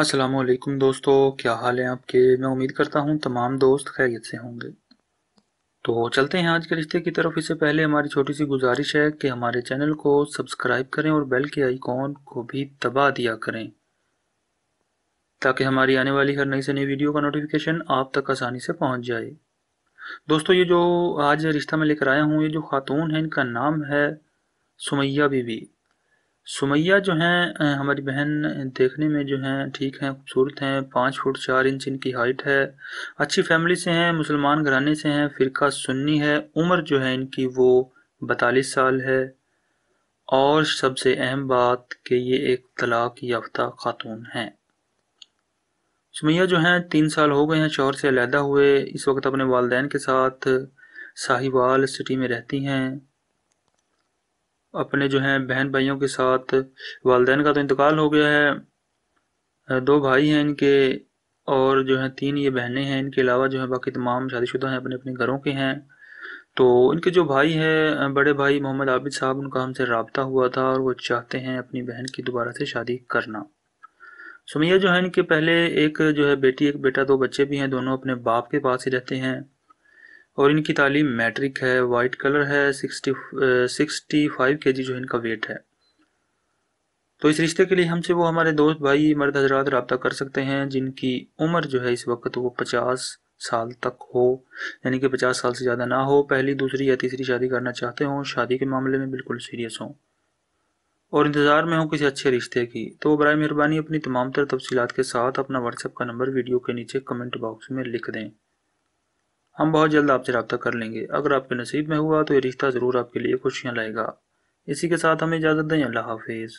अस्सलाम वालेकुम दोस्तों क्या हाल है आपके मैं उम्मीद करता हूँ तमाम दोस्त खैरियत से होंगे तो चलते हैं आज के रिश्ते की तरफ इससे पहले हमारी छोटी सी गुजारिश है कि हमारे चैनल को सब्सक्राइब करें और बेल के आइकॉन को भी दबा दिया करें ताकि हमारी आने वाली हर नई से नई वीडियो का नोटिफिकेशन आप तक आसानी से पहुँच जाए दोस्तों ये जो आज रिश्ता में लेकर आया हूँ ये जो खातून है इनका नाम है सुमैया बीबी सुमैया जो हैं हमारी बहन देखने में जो हैं ठीक हैं खूबसूरत हैं पाँच फुट चार इंच इनकी हाइट है अच्छी फैमिली से हैं मुसलमान घराने से हैं फ़िरका सुन्नी है उम्र जो है इनकी वो बतालीस साल है और सबसे अहम बात कि ये एक तलाक याफ्ता खातून हैं सुमैया जो हैं तीन साल हो गए हैं शौहर से अलहदा हुए इस वक्त अपने वालदेन के साथ साहिवाल सिटी में रहती हैं अपने जो हैं बहन भाइयों के साथ वालदेन का तो इंतकाल हो गया है दो भाई हैं इनके और जो है तीन ये बहनें हैं इनके अलावा जो है बाकी तमाम शादीशुदा हैं अपने अपने घरों के हैं तो इनके जो भाई हैं बड़े भाई मोहम्मद आबिद साहब उनका हमसे रबता हुआ था और वो चाहते हैं अपनी बहन की दोबारा से शादी करना सुमैया जो है इनके पहले एक जो है बेटी एक बेटा दो बच्चे भी हैं दोनों अपने बाप के पास ही रहते हैं और इनकी तालीम मैट्रिक है वाइट कलर है सिक्सटी फाइव के जी जो इनका वेट है तो इस रिश्ते के लिए हमसे वो हमारे दोस्त भाई मर्द हजरात रबता कर सकते हैं जिनकी उम्र जो है इस वक्त वो पचास साल तक हो यानी कि पचास साल से ज़्यादा ना हो पहली दूसरी या तीसरी शादी करना चाहते हों शादी के मामले में बिल्कुल सीरियस हों और इंतज़ार में हो किसी अच्छे रिश्ते की तो बर मेहरबानी अपनी तमाम तर तफसीत के साथ अपना व्हाट्सएप का नंबर वीडियो के नीचे कमेंट बॉक्स में लिख दें हम बहुत जल्द आपसे रब्ता कर लेंगे अगर आपके नसीब में हुआ तो ये रिश्ता ज़रूर आपके लिए खुशियाँ लाएगा इसी के साथ हमें इजाज़त दें अल्लाह हाफिज़